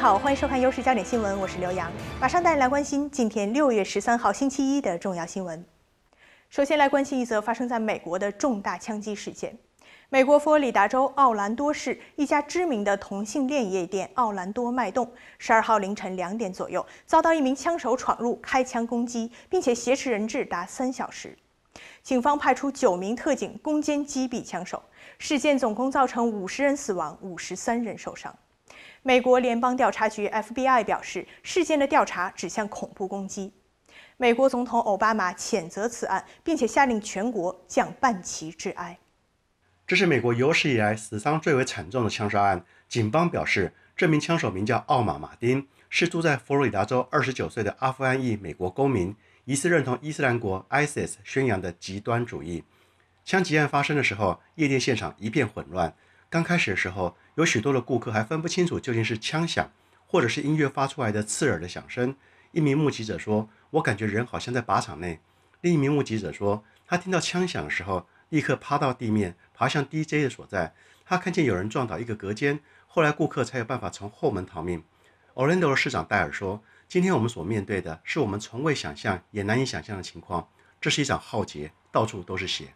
好，欢迎收看《优势焦点新闻》，我是刘洋。马上带你来关心今天六月十三号星期一的重要新闻。首先来关心一则发生在美国的重大枪击事件：美国佛罗里达州奥兰多市一家知名的同性恋夜店奥兰多脉动，十二号凌晨两点左右遭到一名枪手闯入开枪攻击，并且挟持人质达三小时。警方派出九名特警攻坚击毙枪手，事件总共造成五十人死亡，五十三人受伤。美国联邦调查局 （FBI） 表示，事件的调查指向恐怖攻击。美国总统奥巴马谴责此案，并且下令全国降半旗致哀。这是美国有史以来死伤最为惨重的枪杀案。警方表示，这名枪手名叫奥马马丁，是住在佛罗里达州29岁的阿富汗裔美国公民，疑似认同伊斯兰国 （ISIS） 宣扬的极端主义。枪击案发生的时候，夜店现场一片混乱。刚开始的时候，有许多的顾客还分不清楚究竟是枪响，或者是音乐发出来的刺耳的响声。一名目击者说：“我感觉人好像在靶场内。”另一名目击者说：“他听到枪响的时候，立刻趴到地面，爬向 DJ 的所在。他看见有人撞倒一个隔间，后来顾客才有办法从后门逃命。” o r 奥兰 o 市长戴尔说：“今天我们所面对的是我们从未想象也难以想象的情况，这是一场浩劫，到处都是血。”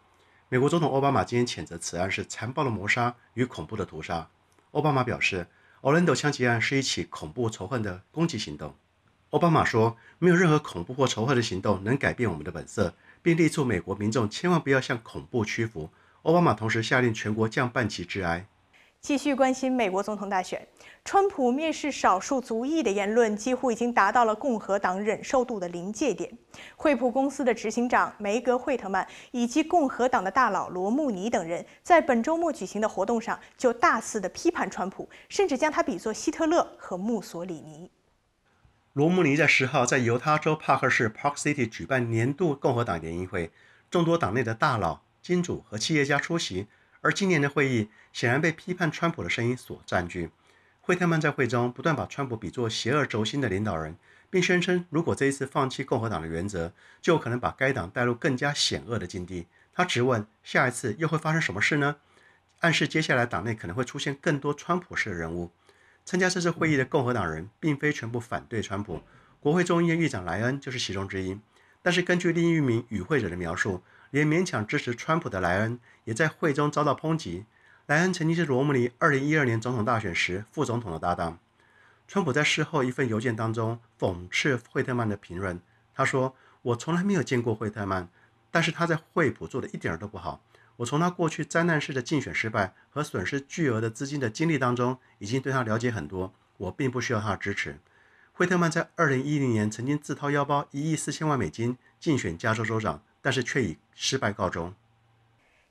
美国总统奥巴马今天谴责此案是残暴的谋杀与恐怖的屠杀。奥巴马表示，o l n d o 枪击案是一起恐怖仇恨的攻击行动。奥巴马说，没有任何恐怖或仇恨的行动能改变我们的本色，并力促美国民众千万不要向恐怖屈服。奥巴马同时下令全国降半旗致哀。继续关心美国总统大选，川普蔑视少数族裔的言论几乎已经达到了共和党忍受度的临界点。惠普公司的执行长梅格·惠特曼以及共和党的大佬罗穆尼等人，在本周末举行的活动上就大肆的批判川普，甚至将他比作希特勒和墨索里尼。罗穆尼在十号在犹他州帕克市 （Park City） 举办年度共和党联谊会，众多党内的大佬、金主和企业家出席。而今年的会议显然被批判川普的声音所占据。惠特曼在会中不断把川普比作邪恶轴心的领导人，并宣称，如果这一次放弃共和党的原则，就可能把该党带入更加险恶的境地。他质问：下一次又会发生什么事呢？暗示接下来党内可能会出现更多川普式的人物。参加这次会议的共和党人并非全部反对川普，国会众议院议长莱恩就是其中之一。但是根据另一名与会者的描述。连勉强支持川普的莱恩也在会中遭到抨击。莱恩曾经是罗姆尼2012年总统大选时副总统的搭档。川普在事后一份邮件当中讽刺惠特曼的评论：“他说，我从来没有见过惠特曼，但是他在惠普做的一点儿都不好。我从他过去灾难式的竞选失败和损失巨额的资金的经历当中，已经对他了解很多。我并不需要他的支持。”惠特曼在2010年曾经自掏腰包1亿4千万美金竞选加州州长。但是却以失败告终。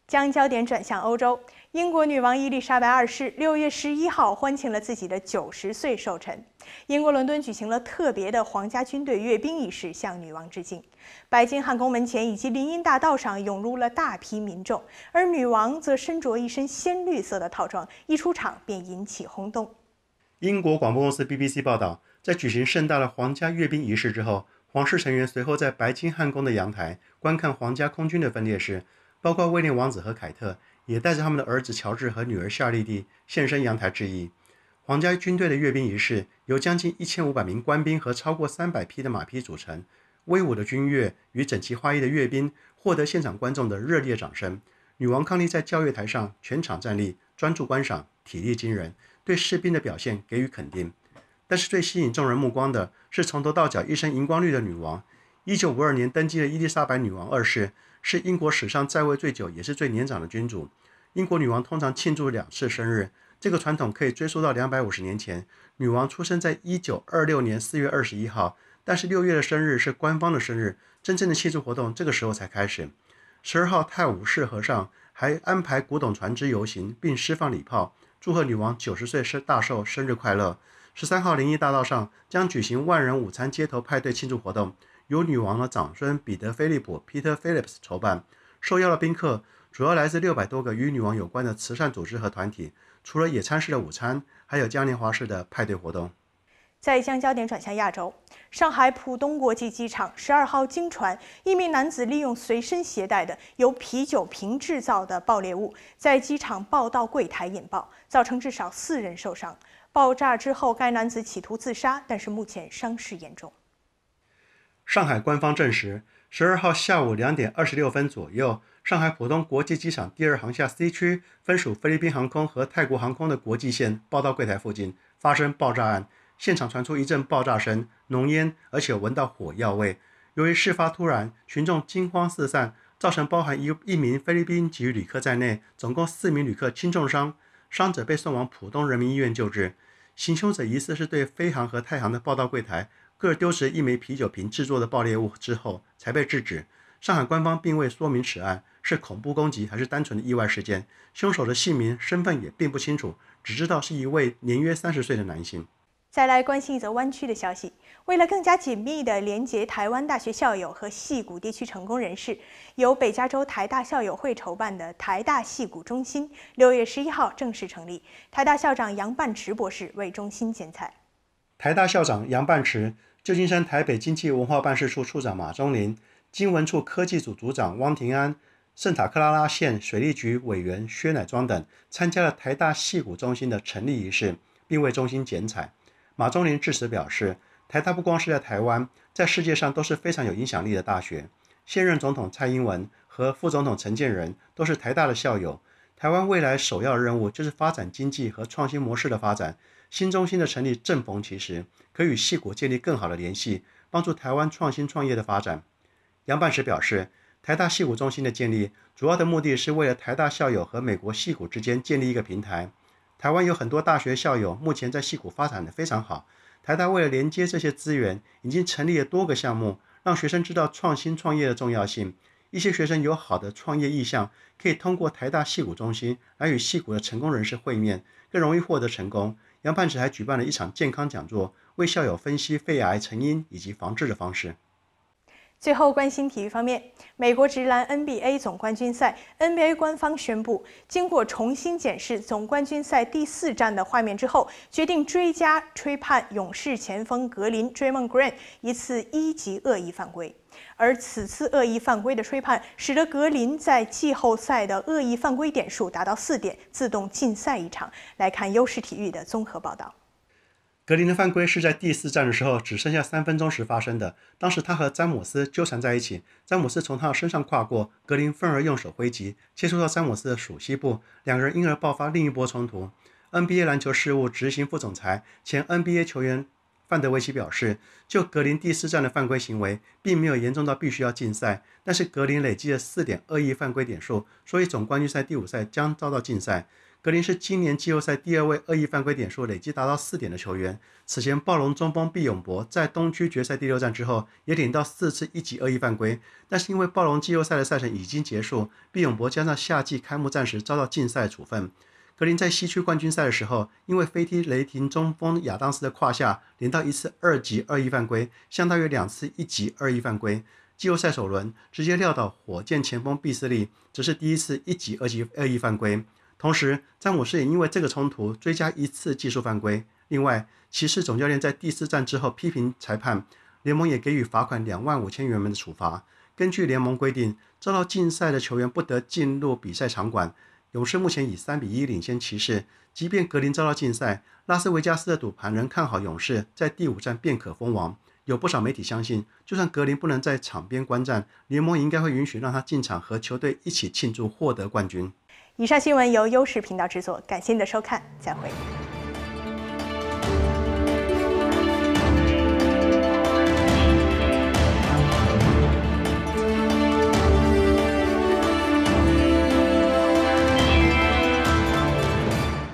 将焦点转向欧洲，英国女王伊丽莎白二世六月十一号欢庆了自己的九十岁寿辰。英国伦敦举行了特别的皇家军队阅兵仪式，向女王致敬。白金汉宫门前以及林荫大道上涌入了大批民众，而女王则身着一身鲜绿色的套装，一出场便引起轰动。英国广播公司 BBC 报道，在举行盛大的皇家阅兵仪式之后。皇室成员随后在白金汉宫的阳台观看皇家空军的分列式，包括威廉王子和凯特也带着他们的儿子乔治和女儿夏莉蒂现身阳台致意。皇家军队的阅兵仪式由将近一千五百名官兵和超过三百匹的马匹组成，威武的军乐与整齐划一的阅兵获得现场观众的热烈掌声。女王康妮在教育台上全场站立，专注观赏，体力惊人，对士兵的表现给予肯定。但是最吸引众人目光的是从头到脚一身荧光绿的女王。一九五二年登基的伊丽莎白女王二世是英国史上在位最久也是最年长的君主。英国女王通常庆祝两次生日，这个传统可以追溯到两百五十年前。女王出生在一九二六年四月二十一号，但是六月的生日是官方的生日，真正的庆祝活动这个时候才开始。十二号，泰晤士河上还安排古董船只游行，并释放礼炮，祝贺女王九十岁生大寿，生日快乐。十三号林荫大道上将举行万人午餐街头派对庆祝活动，由女王的长孙彼得·菲利普 （Peter Phillips） 筹办。受邀的宾客主要来自六百多个与女王有关的慈善组织和团体。除了野餐式的午餐，还有嘉年华式的派对活动。再将焦点转向亚洲，上海浦东国际机场十二号经船，一名男子利用随身携带的由啤酒瓶制造的爆裂物，在机场报到柜台引爆，造成至少四人受伤。爆炸之后，该男子企图自杀，但是目前伤势严重。上海官方证实，十二号下午两点二十六分左右，上海浦东国际机场第二航厦 C 区，分属菲律宾航空和泰国航空的国际线报到柜台附近发生爆炸案，现场传出一阵爆炸声，浓烟，而且闻到火药味。由于事发突然，群众惊慌四散，造成包含一一名菲律宾籍旅客在内，总共四名旅客轻重伤。伤者被送往浦东人民医院救治。行凶者疑似是对飞航和太航的报到柜台各丢失一枚啤酒瓶制作的爆裂物之后才被制止。上海官方并未说明此案是恐怖攻击还是单纯的意外事件，凶手的姓名身份也并不清楚，只知道是一位年约三十岁的男性。再来关心一则湾区的消息。为了更加紧密地连接台湾大学校友和戏谷地区成功人士，由北加州台大校友会筹办的台大戏谷中心六月十一号正式成立。台大校长杨半池博士为中心剪彩。台大校长杨半池、旧金山台北经济文化办事处处长马忠林、经文处科技组组长汪庭安、圣塔克拉拉县水利局委员薛乃庄等参加了台大戏谷中心的成立仪式，并为中心剪彩。马中麟致辞表示，台大不光是在台湾，在世界上都是非常有影响力的大学。现任总统蔡英文和副总统陈建仁都是台大的校友。台湾未来首要任务就是发展经济和创新模式的发展。新中心的成立正逢其时，可与戏谷建立更好的联系，帮助台湾创新创业的发展。杨半石表示，台大戏谷中心的建立，主要的目的是为了台大校友和美国戏谷之间建立一个平台。台湾有很多大学校友，目前在戏谷发展的非常好。台大为了连接这些资源，已经成立了多个项目，让学生知道创新创业的重要性。一些学生有好的创业意向，可以通过台大戏谷中心而与戏谷的成功人士会面，更容易获得成功。杨盼子还举办了一场健康讲座，为校友分析肺癌成因以及防治的方式。最后，关心体育方面，美国职篮 NBA 总冠军赛，NBA 官方宣布，经过重新检视总冠军赛第四战的画面之后，决定追加吹判勇士前锋格林 d r a y m Green 一次一级恶意犯规，而此次恶意犯规的吹判，使得格林在季后赛的恶意犯规点数达到四点，自动禁赛一场。来看优势体育的综合报道。格林的犯规是在第四战的时候，只剩下三分钟时发生的。当时他和詹姆斯纠缠在一起，詹姆斯从他身上跨过，格林愤而用手挥击，接触到詹姆斯的属膝部，两人因而爆发另一波冲突。NBA 篮球事务执行副总裁、前 NBA 球员范德维奇表示，就格林第四战的犯规行为，并没有严重到必须要禁赛，但是格林累积了四点二亿犯规点数，所以总冠军赛第五赛将遭到禁赛。格林是今年季后赛第二位恶意犯规点数累计达到四点的球员。此前，暴龙中锋毕永博在东区决赛第六战之后，也领到四次一级恶意犯规。但是因为暴龙季后赛的赛程已经结束，毕永博加上夏季开幕战时遭到禁赛处分。格林在西区冠军赛的时候，因为飞踢雷霆中锋亚当斯的胯下，领到一次二级恶意犯规，相当于两次一级恶意犯规。季后赛首轮直接撂倒火箭前锋毕斯利，只是第一次一级二级恶意犯规。同时，詹姆斯也因为这个冲突追加一次技术犯规。另外，骑士总教练在第四战之后批评裁判，联盟也给予罚款两万五千元元的处罚。根据联盟规定，遭到禁赛的球员不得进入比赛场馆。勇士目前以三比一领先骑士，即便格林遭到禁赛，拉斯维加斯的赌盘仍看好勇士在第五战便可封王。有不少媒体相信，就算格林不能在场边观战，联盟应该会允许让他进场和球队一起庆祝获得冠军。以上新闻由优视频道制作，感谢您的收看，再会。